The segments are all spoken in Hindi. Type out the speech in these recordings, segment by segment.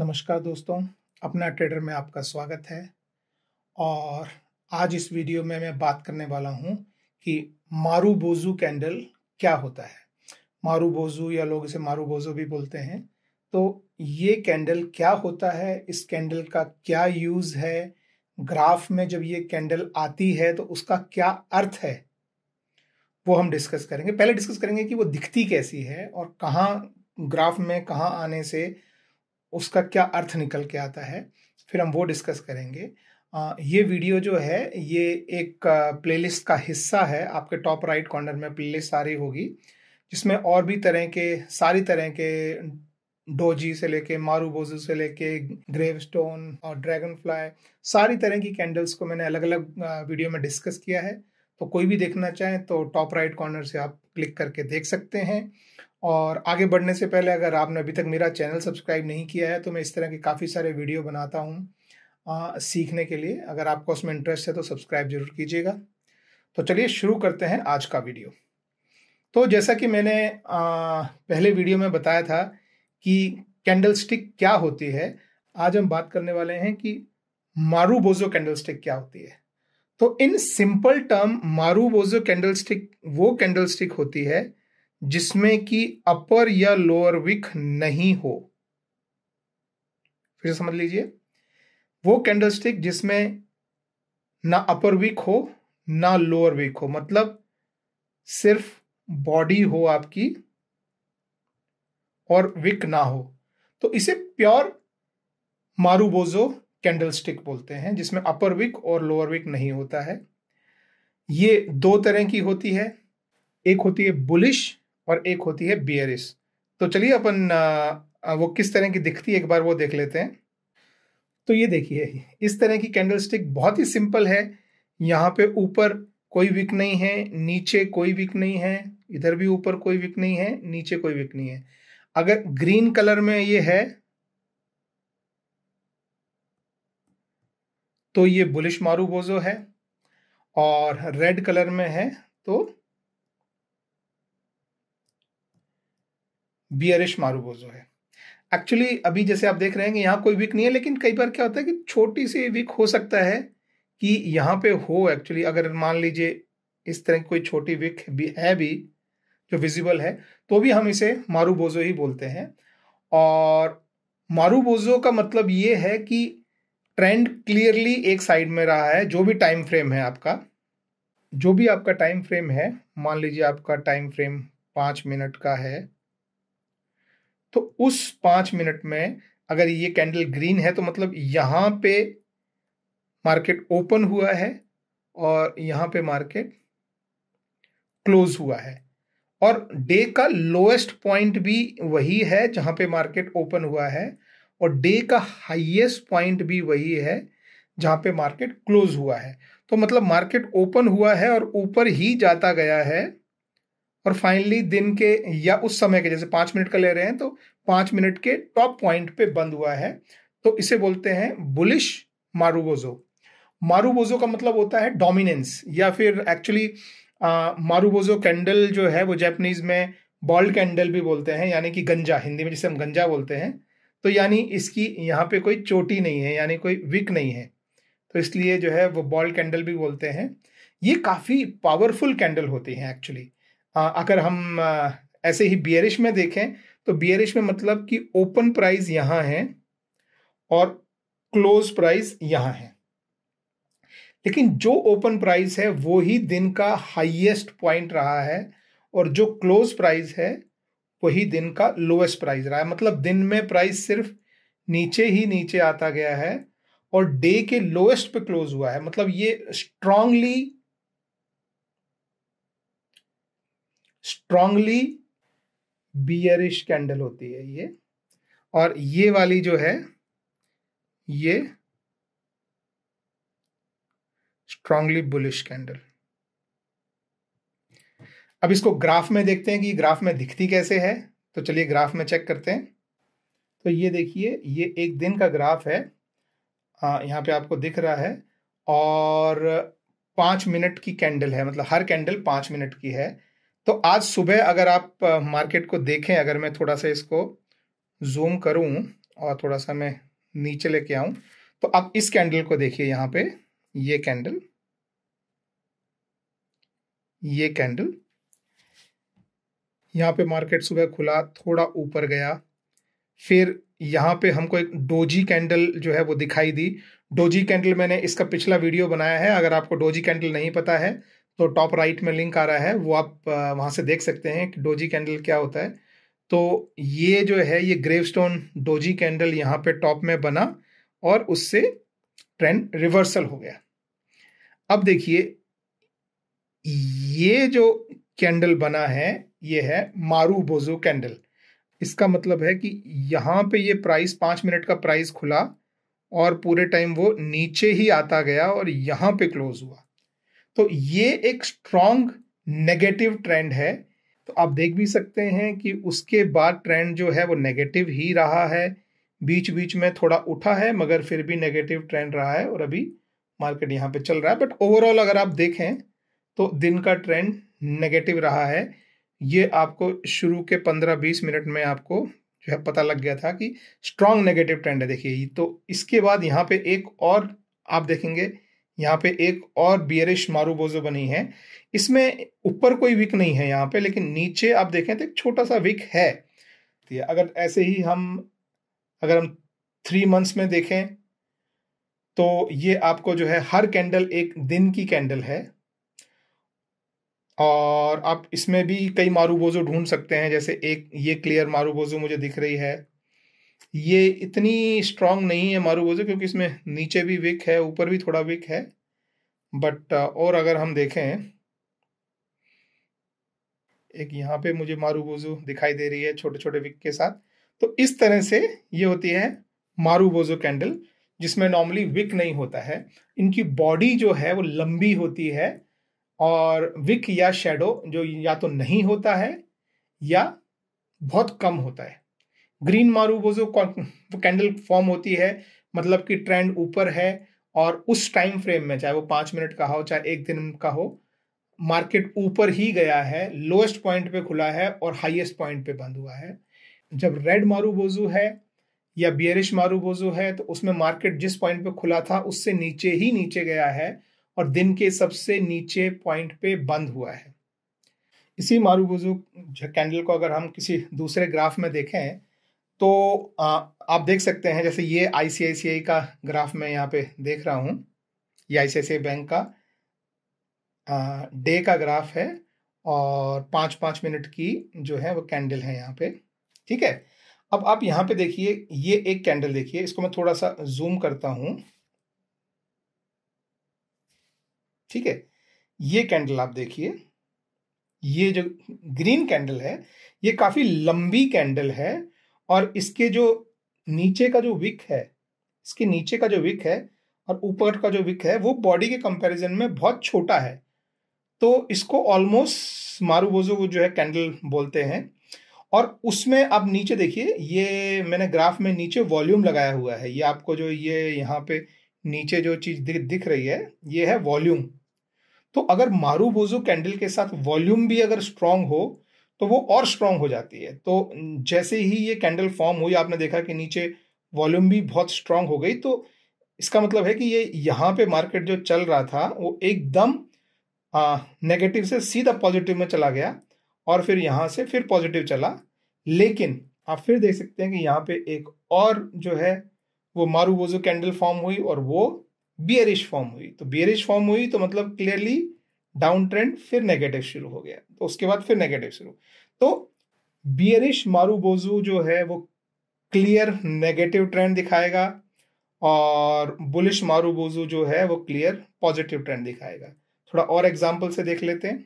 नमस्कार दोस्तों अपना ट्रेडर में आपका स्वागत है और आज इस वीडियो में मैं बात करने वाला हूं कि मारू बोजू कैंडल क्या होता है मारू बोजू या लोग इसे मारू बोजू भी बोलते हैं तो ये कैंडल क्या होता है इस कैंडल का क्या यूज़ है ग्राफ में जब ये कैंडल आती है तो उसका क्या अर्थ है वो हम डिस्कस करेंगे पहले डिस्कस करेंगे कि वो दिखती कैसी है और कहाँ ग्राफ में कहाँ आने से उसका क्या अर्थ निकल के आता है फिर हम वो डिस्कस करेंगे ये वीडियो जो है ये एक प्लेलिस्ट का हिस्सा है आपके टॉप राइट कॉर्नर में प्लेलिस्ट सारी होगी जिसमें और भी तरह के सारी तरह के डोजी से लेके बोजू से लेके ग्रेव स्टोन और ड्रैगन फ्लाई सारी तरह की कैंडल्स को मैंने अलग अलग वीडियो में डिस्कस किया है तो कोई भी देखना चाहे तो टॉप राइट कॉर्नर से आप क्लिक करके देख सकते हैं और आगे बढ़ने से पहले अगर आपने अभी तक मेरा चैनल सब्सक्राइब नहीं किया है तो मैं इस तरह के काफ़ी सारे वीडियो बनाता हूँ सीखने के लिए अगर आपको उसमें इंटरेस्ट है तो सब्सक्राइब जरूर कीजिएगा तो चलिए शुरू करते हैं आज का वीडियो तो जैसा कि मैंने आ, पहले वीडियो में बताया था कि कैंडल स्टिक क्या होती है आज हम बात करने वाले हैं कि मारू बोजो कैंडल स्टिक क्या होती है तो in simple term marubozu candlestick वो कैंडल स्टिक होती है जिसमें कि अपर या लोअर विक नहीं हो फिर समझ लीजिए वो कैंडलस्टिक जिसमें ना अपर विक हो ना लोअर विक हो मतलब सिर्फ बॉडी हो आपकी और विक ना हो तो इसे प्योर मारूबोजो कैंडलस्टिक बोलते हैं जिसमें अपर विक और लोअर विक नहीं होता है ये दो तरह की होती है एक होती है बुलिश और एक होती है बियरिस तो चलिए अपन वो किस तरह की दिखती है एक बार वो देख लेते हैं तो ये देखिए इस तरह की स्टिक बहुत ही सिंपल है यहाँ पे ऊपर कोई विक नहीं है नीचे कोई विक नहीं है इधर भी ऊपर कोई विक नहीं है नीचे कोई विक नहीं है अगर ग्रीन कलर में ये है तो ये बुलिश मारू बोजो है और रेड कलर में है तो बियरिश मारूबोजो है एक्चुअली अभी जैसे आप देख रहे हैं कि यहाँ कोई वीक नहीं है लेकिन कई बार क्या होता है कि छोटी सी वीक हो सकता है कि यहाँ पे हो एक्चुअली अगर मान लीजिए इस तरह की कोई छोटी विक भी है भी जो विजिबल है तो भी हम इसे मारूबोजो ही बोलते हैं और मारूबोजो का मतलब ये है कि ट्रेंड क्लियरली एक साइड में रहा है जो भी टाइम फ्रेम है आपका जो भी आपका टाइम फ्रेम है मान लीजिए आपका टाइम फ्रेम पाँच मिनट का है तो उस पांच मिनट में अगर ये कैंडल ग्रीन है तो मतलब यहां पे मार्केट ओपन हुआ है और यहां पे मार्केट क्लोज हुआ है और डे का लोएस्ट पॉइंट भी वही है जहां पे मार्केट ओपन हुआ है और डे का हाईएस्ट पॉइंट भी वही है जहां पे मार्केट क्लोज हुआ है तो मतलब मार्केट ओपन हुआ है और ऊपर ही जाता गया है और फाइनली दिन के या उस समय के जैसे पाँच मिनट का ले रहे हैं तो पाँच मिनट के टॉप पॉइंट पे बंद हुआ है तो इसे बोलते हैं बुलिश मारूबोजो मारूबोजो का मतलब होता है डोमिनेंस या फिर एक्चुअली मारूबोजो कैंडल जो है वो जैपनीज में बॉल्ड कैंडल भी बोलते हैं यानी कि गंजा हिंदी में जिसे हम गंजा बोलते हैं तो यानी इसकी यहाँ पे कोई चोटी नहीं है यानी कोई विक नहीं है तो इसलिए जो है वो बॉल कैंडल भी बोलते हैं ये काफ़ी पावरफुल कैंडल होती हैं एक्चुअली अगर हम ऐसे ही बियरिश में देखें तो बियरिश में मतलब कि ओपन प्राइस यहाँ है और क्लोज प्राइस यहाँ है लेकिन जो ओपन प्राइस है वो ही दिन का हाईएस्ट पॉइंट रहा है और जो क्लोज प्राइस है वही दिन का लोएस्ट प्राइस रहा है मतलब दिन में प्राइस सिर्फ नीचे ही नीचे आता गया है और डे के लोएस्ट पे क्लोज हुआ है मतलब ये स्ट्रांगली स्ट्रांगली बियरिश कैंडल होती है ये और ये वाली जो है ये स्ट्रांगली बुलिश कैंडल अब इसको ग्राफ में देखते हैं कि ग्राफ में दिखती कैसे है तो चलिए ग्राफ में चेक करते हैं तो ये देखिए ये एक दिन का ग्राफ है आ, यहाँ पे आपको दिख रहा है और पाँच मिनट की कैंडल है मतलब हर कैंडल पाँच मिनट की है तो आज सुबह अगर आप मार्केट को देखें अगर मैं थोड़ा सा इसको जूम करूं और थोड़ा सा मैं नीचे लेके आऊं तो आप इस कैंडल को देखिए यहां पे ये कैंडल ये कैंडल यहां पे मार्केट सुबह खुला थोड़ा ऊपर गया फिर यहां पे हमको एक डोजी कैंडल जो है वो दिखाई दी डोजी कैंडल मैंने इसका पिछला वीडियो बनाया है अगर आपको डोजी कैंडल नहीं पता है तो टॉप राइट में लिंक आ रहा है वो आप वहाँ से देख सकते हैं कि डोजी कैंडल क्या होता है तो ये जो है ये ग्रेवस्टोन डोजी कैंडल यहाँ पे टॉप में बना और उससे ट्रेंड रिवर्सल हो गया अब देखिए ये जो कैंडल बना है ये है मारू बोजो कैंडल इसका मतलब है कि यहाँ पे ये प्राइस पाँच मिनट का प्राइस खुला और पूरे टाइम वो नीचे ही आता गया और यहाँ पे क्लोज हुआ तो ये एक स्ट्रॉन्ग नेगेटिव ट्रेंड है तो आप देख भी सकते हैं कि उसके बाद ट्रेंड जो है वो नेगेटिव ही रहा है बीच बीच में थोड़ा उठा है मगर फिर भी नेगेटिव ट्रेंड रहा है और अभी मार्केट यहाँ पे चल रहा है बट ओवरऑल अगर आप देखें तो दिन का ट्रेंड नेगेटिव रहा है ये आपको शुरू के पंद्रह बीस मिनट में आपको जो है पता लग गया था कि स्ट्रांग नेगेटिव ट्रेंड है देखिए तो इसके बाद यहाँ पे एक और आप देखेंगे यहाँ पे एक और बियरिश मारूबोजो बनी है इसमें ऊपर कोई विक नहीं है यहाँ पे लेकिन नीचे आप देखें तो एक छोटा सा विक है तो अगर ऐसे ही हम अगर हम थ्री मंथ्स में देखें तो ये आपको जो है हर कैंडल एक दिन की कैंडल है और आप इसमें भी कई मारूबोजो ढूंढ सकते हैं जैसे एक ये क्लियर मारूबोजो मुझे दिख रही है ये इतनी स्ट्रांग नहीं है मारूबोजो क्योंकि इसमें नीचे भी विक है ऊपर भी थोड़ा विक है बट uh, और अगर हम देखें एक यहाँ पे मुझे मारूबोजो दिखाई दे रही है छोटे छोटे विक के साथ तो इस तरह से ये होती है मारूबोजो कैंडल जिसमें नॉर्मली विक नहीं होता है इनकी बॉडी जो है वो लंबी होती है और विक या शेडो जो या तो नहीं होता है या बहुत कम होता है ग्रीन मारू वो जो कैंडल फॉर्म होती है मतलब कि ट्रेंड ऊपर है और उस टाइम फ्रेम में चाहे वो पांच मिनट का हो चाहे एक दिन का हो मार्केट ऊपर ही गया है लोएस्ट पॉइंट पे खुला है और हाईएस्ट पॉइंट पे बंद हुआ है जब रेड मारू बोजू है या बियरिश मारू बोजू है तो उसमें मार्केट जिस पॉइंट पे खुला था उससे नीचे ही नीचे गया है और दिन के सबसे नीचे पॉइंट पे बंद हुआ है इसी मारू बोजू कैंडल को अगर हम किसी दूसरे ग्राफ में देखें तो आप देख सकते हैं जैसे ये आईसीआईसीआई का ग्राफ मैं यहाँ पे देख रहा हूँ ये आईसीआईसीआई बैंक का डे का ग्राफ है और पाँच पाँच मिनट की जो है वो कैंडल है यहाँ पे ठीक है अब आप यहाँ पे देखिए ये एक कैंडल देखिए इसको मैं थोड़ा सा जूम करता हूँ ठीक है ये कैंडल आप देखिए ये जो ग्रीन कैंडल है ये काफ़ी लंबी कैंडल है और इसके जो नीचे का जो विक है इसके नीचे का जो विक है और ऊपर का जो विक है वो बॉडी के कंपैरिजन में बहुत छोटा है तो इसको ऑलमोस्ट मारूबोजो वो जो है कैंडल बोलते हैं और उसमें आप नीचे देखिए ये मैंने ग्राफ में नीचे वॉल्यूम लगाया हुआ है ये आपको जो ये यहाँ पे नीचे जो चीज़ दिख दिख रही है ये है वॉल्यूम तो अगर मारूबोजो कैंडल के साथ वॉल्यूम भी अगर स्ट्रांग हो तो वो और स्ट्रांग हो जाती है तो जैसे ही ये कैंडल फॉर्म हुई आपने देखा कि नीचे वॉल्यूम भी बहुत स्ट्रांग हो गई तो इसका मतलब है कि ये यहाँ पे मार्केट जो चल रहा था वो एकदम नेगेटिव से सीधा पॉजिटिव में चला गया और फिर यहाँ से फिर पॉजिटिव चला लेकिन आप फिर देख सकते हैं कि यहाँ पे एक और जो है वो मारू वोजो कैंडल फॉर्म हुई और वो बियरिश फॉर्म हुई तो बियरिश फॉर्म हुई तो मतलब क्लियरली डाउन ट्रेंड फिर नेगेटिव शुरू हो गया तो उसके बाद फिर नेगेटिव शुरू तो बियरिश मारूबोजू जो है वो क्लियर नेगेटिव ट्रेंड दिखाएगा और बुलिश मारूबोजू जो है वो क्लियर पॉजिटिव ट्रेंड दिखाएगा थोड़ा और एग्जाम्पल से देख लेते हैं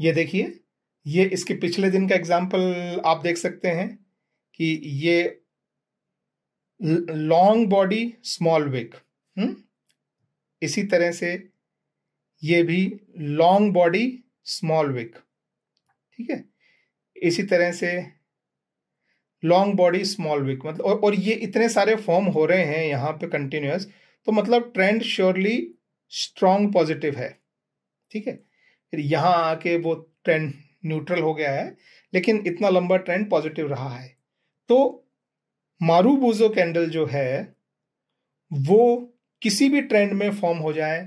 ये देखिए ये इसके पिछले दिन का एग्जाम्पल आप देख सकते हैं कि ये लॉन्ग बॉडी स्मॉल विक हम्म? इसी तरह से ये भी लॉन्ग बॉडी स्मॉल विक ठीक है इसी तरह से लॉन्ग बॉडी स्मॉल विक मतलब और, और ये इतने सारे फॉर्म हो रहे हैं यहां पे कंटिन्यूस तो मतलब ट्रेंड श्योरली स्ट्रॉन्ग पॉजिटिव है ठीक है फिर यहां आके वो ट्रेंड न्यूट्रल हो गया है लेकिन इतना लंबा ट्रेंड पॉजिटिव रहा है तो मारूबूजो कैंडल जो है वो किसी भी ट्रेंड में फॉर्म हो जाए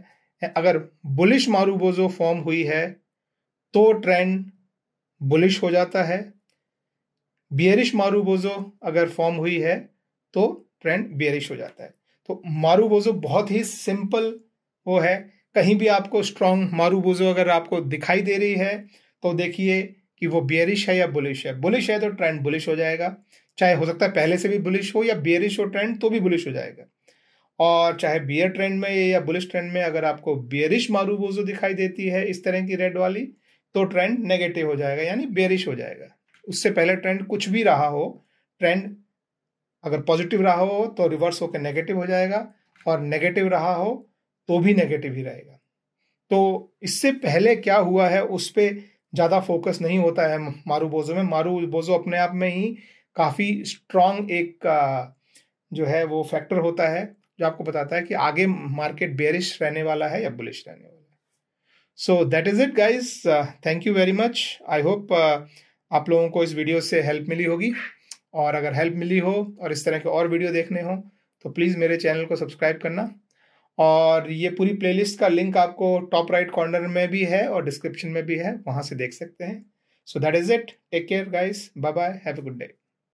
अगर बुलिश मारूबोजो फॉर्म हुई है तो ट्रेंड बुलिश हो जाता है बियरिश मारूबोजो अगर फॉर्म हुई है तो ट्रेंड बियरिश हो जाता है तो मारूबोजो बहुत ही सिंपल वो है कहीं भी आपको स्ट्रॉन्ग मारूबोजो अगर आपको दिखाई दे रही है तो देखिए कि वो बियरिश है या बुलिश है बुलिश है तो ट्रेंड बुलिश हो जाएगा चाहे हो सकता है पहले से भी बुलिश हो या बियरिश हो ट्रेंड तो भी बुलिश हो जाएगा और चाहे बियर ट्रेंड में या बुलिश ट्रेंड में अगर आपको बियरिश बोजो दिखाई देती है इस तरह की रेड वाली तो ट्रेंड नेगेटिव हो जाएगा यानी बेरिश हो जाएगा उससे पहले ट्रेंड कुछ भी रहा हो ट्रेंड अगर पॉजिटिव रहा हो तो रिवर्स होकर नेगेटिव हो जाएगा और नेगेटिव रहा हो तो भी नेगेटिव ही रहेगा तो इससे पहले क्या हुआ है उस पर ज़्यादा फोकस नहीं होता है मारू बोजो में मारू बोजो अपने आप में ही काफ़ी स्ट्रांग एक जो है वो फैक्टर होता है जो आपको बताता है कि आगे मार्केट बेरिश रहने वाला है या बुलिश रहने वाला है so that is it guys thank you very much I hope आप लोगों को इस वीडियो से हेल्प मिली होगी और अगर हेल्प मिली हो और इस तरह के और वीडियो देखने हो तो प्लीज़ मेरे चैनल को सब्सक्राइब करना और ये पूरी प्लेलिस्ट का लिंक आपको टॉप राइट कॉर्नर में भी है और डिस्क्रिप्शन में भी है वहाँ से देख सकते हैं so that is it take care guys bye bye have a good day